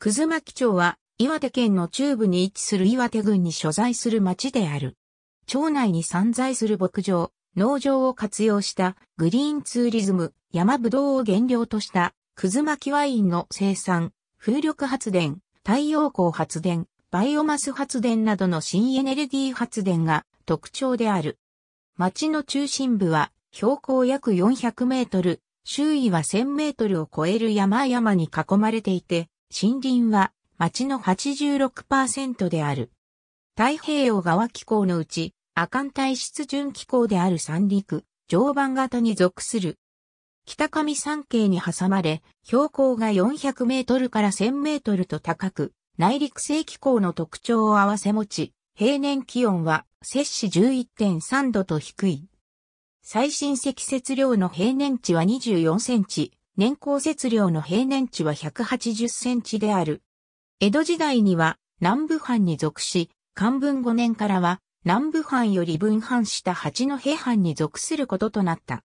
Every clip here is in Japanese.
葛巻町は、岩手県の中部に位置する岩手郡に所在する町である。町内に散在する牧場、農場を活用したグリーンツーリズム、山ぶどうを原料とした葛巻ワインの生産、風力発電、太陽光発電、バイオマス発電などの新エネルギー発電が特徴である。町の中心部は標高約400メートル、周囲は1000メートルを超える山々に囲まれていて、森林は町の86%である。太平洋側気候のうち、亜寒帯湿潤気候である三陸、常磐型に属する。北上山系に挟まれ、標高が400メートルから1000メートルと高く、内陸性気候の特徴を併せ持ち、平年気温は摂氏11.3度と低い。最新積雪量の平年値は24センチ、年降雪量の平年値は180センチである。江戸時代には南部藩に属し、漢文5年からは南部藩より分藩した八戸藩に属することとなった。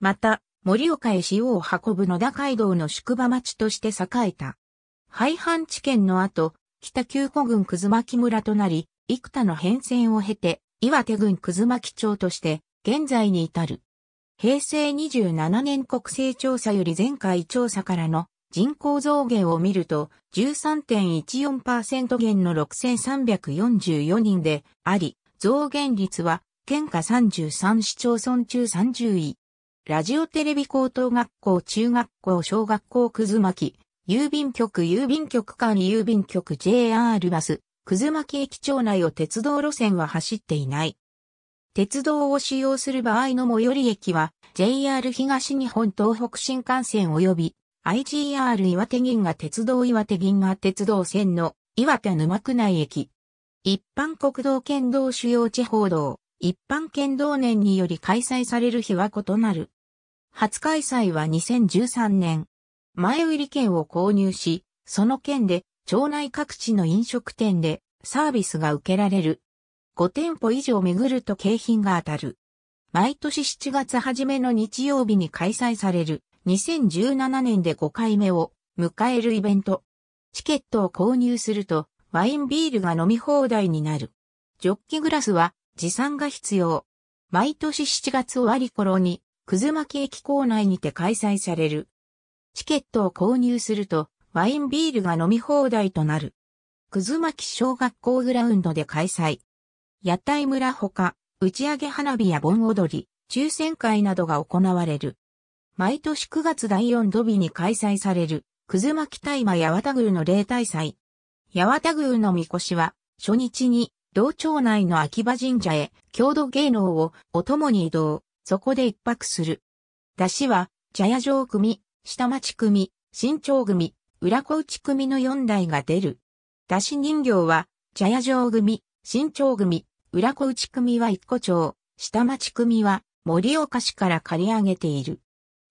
また、盛岡へ塩を運ぶ野田街道の宿場町として栄えた。廃藩置県の後、北九古郡葛巻村となり、幾多の変遷を経て、岩手郡葛巻町として、現在に至る。平成27年国勢調査より前回調査からの人口増減を見ると13.14%減の6344人であり、増減率は県下33市町村中30位。ラジオテレビ高等学校中学校小学校くず巻、郵便局郵便局間郵便局 JR バス、くず巻駅長内を鉄道路線は走っていない。鉄道を使用する場合の最寄り駅は JR 東日本東北新幹線及び IGR 岩手銀河鉄道岩手銀河鉄道線の岩手沼区内駅。一般国道県道主要地方道、一般県道年により開催される日は異なる。初開催は2013年。前売り券を購入し、その券で町内各地の飲食店でサービスが受けられる5店舗以上巡ると景品が当たる。毎年7月初めの日曜日に開催される2017年で5回目を迎えるイベント。チケットを購入するとワインビールが飲み放題になる。ジョッキグラスは持参が必要。毎年7月終わり頃に、くず巻駅構内にて開催される。チケットを購入すると、ワインビールが飲み放題となる。くず巻小学校グラウンドで開催。屋台村ほか、打ち上げ花火や盆踊り、抽選会などが行われる。毎年9月第4土日に開催される、くず巻き大麻八幡宮の例大祭。八幡宮の神輿は、初日に、道庁内の秋葉神社へ、郷土芸能をお供に移動、そこで一泊する。出汁は、茶屋城組、下町組、新町組、裏小内組の4台が出る。出汁人形は、茶屋城組、新町組、浦小内組は一個町、下町組は森岡市から借り上げている。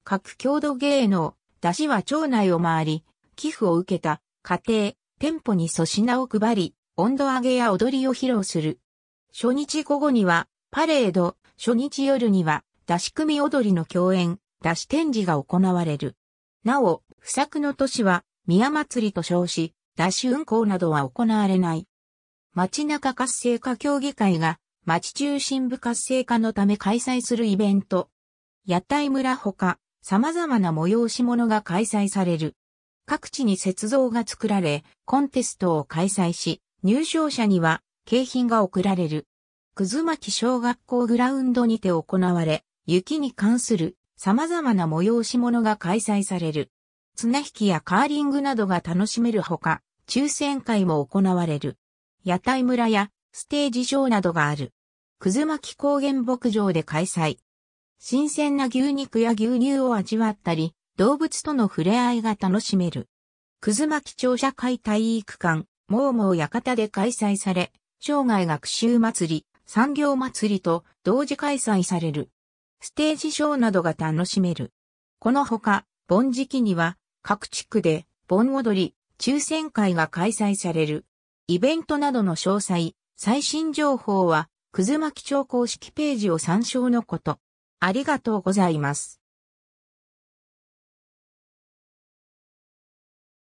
各郷土芸能、出汁は町内を回り、寄付を受けた家庭、店舗に粗品を配り、温度上げや踊りを披露する。初日午後にはパレード、初日夜には出し組踊りの共演、出し展示が行われる。なお、不作の年は宮祭りと称し、出し運行などは行われない。街中活性化協議会が街中心部活性化のため開催するイベント。屋台村ほか様々な催し物が開催される。各地に雪像が作られ、コンテストを開催し、入賞者には景品が贈られる。くずまき小学校グラウンドにて行われ、雪に関する様々な催し物が開催される。綱引きやカーリングなどが楽しめるほか、抽選会も行われる。屋台村やステージ場などがある。くず巻高原牧場で開催。新鮮な牛肉や牛乳を味わったり、動物との触れ合いが楽しめる。くず巻庁舎会体育館、もうもう館で開催され、生涯学習祭り、産業祭りと同時開催される。ステージショーなどが楽しめる。このほか、盆時期には各地区で盆踊り、抽選会が開催される。イベントなどの詳細、最新情報は、くずまき町公式ページを参照のこと。ありがとうございます。